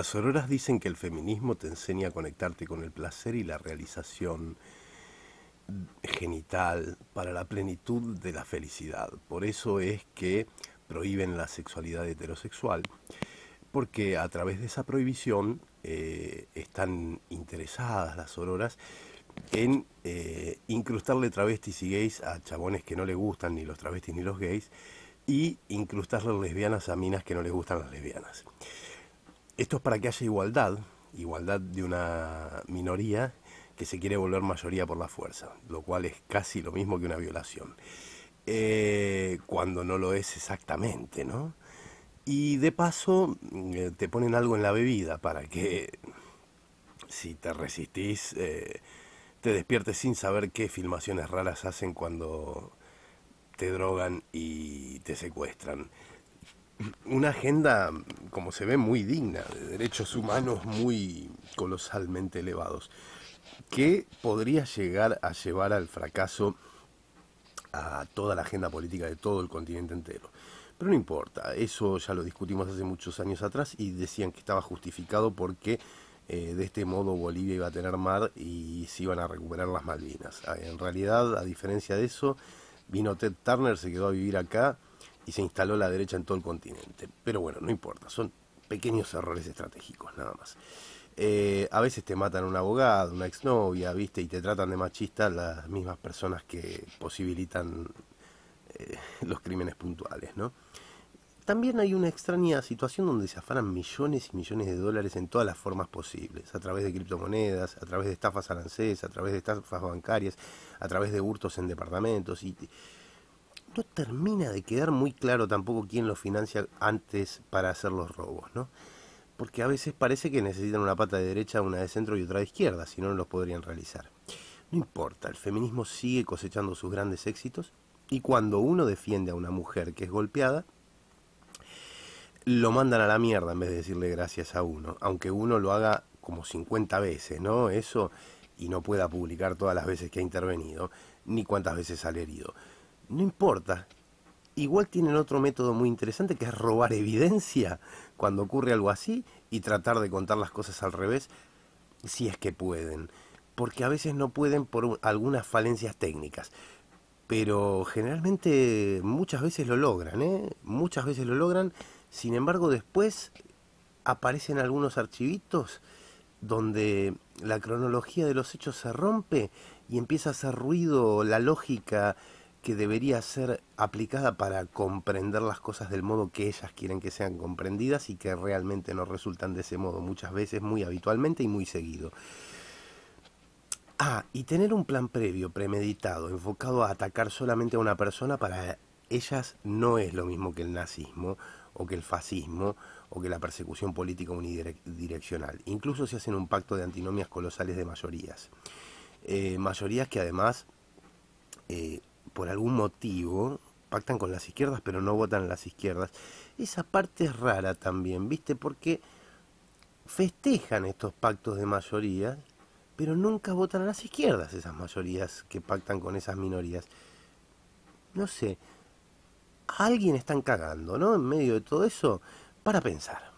Las auroras dicen que el feminismo te enseña a conectarte con el placer y la realización genital para la plenitud de la felicidad. Por eso es que prohíben la sexualidad heterosexual, porque a través de esa prohibición eh, están interesadas las auroras en eh, incrustarle travestis y gays a chabones que no le gustan ni los travestis ni los gays y incrustarle lesbianas a minas que no les gustan las lesbianas. Esto es para que haya igualdad, igualdad de una minoría que se quiere volver mayoría por la fuerza, lo cual es casi lo mismo que una violación, eh, cuando no lo es exactamente, ¿no? Y de paso eh, te ponen algo en la bebida para que si te resistís eh, te despiertes sin saber qué filmaciones raras hacen cuando te drogan y te secuestran una agenda, como se ve, muy digna, de derechos humanos muy colosalmente elevados, que podría llegar a llevar al fracaso a toda la agenda política de todo el continente entero. Pero no importa, eso ya lo discutimos hace muchos años atrás y decían que estaba justificado porque eh, de este modo Bolivia iba a tener mar y se iban a recuperar las Malvinas. Ah, en realidad, a diferencia de eso, vino Ted Turner, se quedó a vivir acá, y se instaló la derecha en todo el continente. Pero bueno, no importa, son pequeños errores estratégicos nada más. Eh, a veces te matan un abogado, una exnovia, ¿viste? Y te tratan de machista las mismas personas que posibilitan eh, los crímenes puntuales, ¿no? También hay una extraña situación donde se afanan millones y millones de dólares en todas las formas posibles, a través de criptomonedas, a través de estafas aranceles, a través de estafas bancarias, a través de hurtos en departamentos y no termina de quedar muy claro tampoco quién los financia antes para hacer los robos, ¿no? Porque a veces parece que necesitan una pata de derecha, una de centro y otra de izquierda, si no, no los podrían realizar. No importa, el feminismo sigue cosechando sus grandes éxitos y cuando uno defiende a una mujer que es golpeada, lo mandan a la mierda en vez de decirle gracias a uno, aunque uno lo haga como 50 veces, ¿no? Eso y no pueda publicar todas las veces que ha intervenido, ni cuántas veces sale herido no importa. Igual tienen otro método muy interesante que es robar evidencia cuando ocurre algo así y tratar de contar las cosas al revés si es que pueden. Porque a veces no pueden por algunas falencias técnicas. Pero generalmente muchas veces lo logran, ¿eh? Muchas veces lo logran. Sin embargo, después aparecen algunos archivitos donde la cronología de los hechos se rompe y empieza a hacer ruido la lógica que debería ser aplicada para comprender las cosas del modo que ellas quieren que sean comprendidas y que realmente no resultan de ese modo muchas veces, muy habitualmente y muy seguido. Ah, y tener un plan previo, premeditado, enfocado a atacar solamente a una persona para ellas no es lo mismo que el nazismo o que el fascismo o que la persecución política unidireccional. Incluso se hacen un pacto de antinomias colosales de mayorías. Eh, mayorías que además eh, por algún motivo pactan con las izquierdas pero no votan las izquierdas. Esa parte es rara también, ¿viste? Porque festejan estos pactos de mayoría, pero nunca votan a las izquierdas esas mayorías que pactan con esas minorías. No sé, alguien están cagando, ¿no? En medio de todo eso, para pensar.